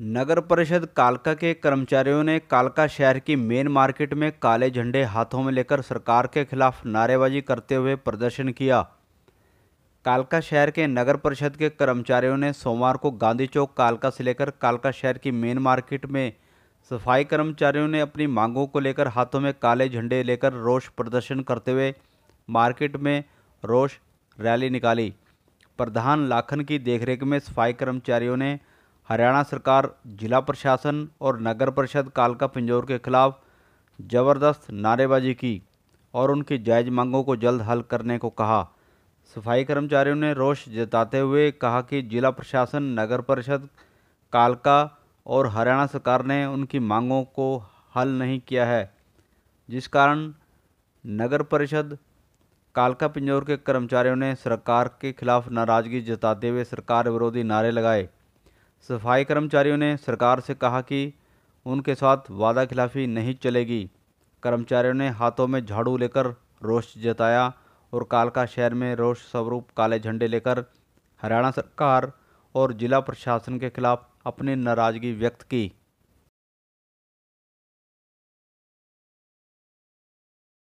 नगर परिषद कालका के कर्मचारियों ने कालका शहर की मेन मार्केट में काले झंडे हाथों में लेकर सरकार के खिलाफ नारेबाजी करते हुए प्रदर्शन किया कालका शहर के नगर परिषद के कर्मचारियों ने सोमवार को गांधी चौक कालका से लेकर कालका शहर की मेन मार्केट में सफाई कर्मचारियों ने अपनी मांगों को लेकर हाथों में काले झंडे लेकर रोष प्रदर्शन करते हुए मार्केट में रोष रैली निकाली प्रधान लाखन की देखरेख में सफाई कर्मचारियों ने हरियाणा सरकार जिला प्रशासन और नगर परिषद कालका पिंजौर के खिलाफ ज़बरदस्त नारेबाजी की और उनकी जायज़ मांगों को जल्द हल करने को कहा सफाई कर्मचारियों ने रोष जताते हुए कहा कि जिला प्रशासन नगर परिषद कालका और हरियाणा सरकार ने उनकी मांगों को हल नहीं किया है जिस कारण नगर परिषद कालका पिंजौर के कर्मचारियों ने सरकार के खिलाफ नाराज़गी जताते हुए सरकार विरोधी नारे लगाए सफाई कर्मचारियों ने सरकार से कहा कि उनके साथ वादा खिलाफी नहीं चलेगी कर्मचारियों ने हाथों में झाड़ू लेकर रोष जताया और कालका शहर में रोष स्वरूप काले झंडे लेकर हरियाणा सरकार और जिला प्रशासन के खिलाफ अपनी नाराज़गी व्यक्त की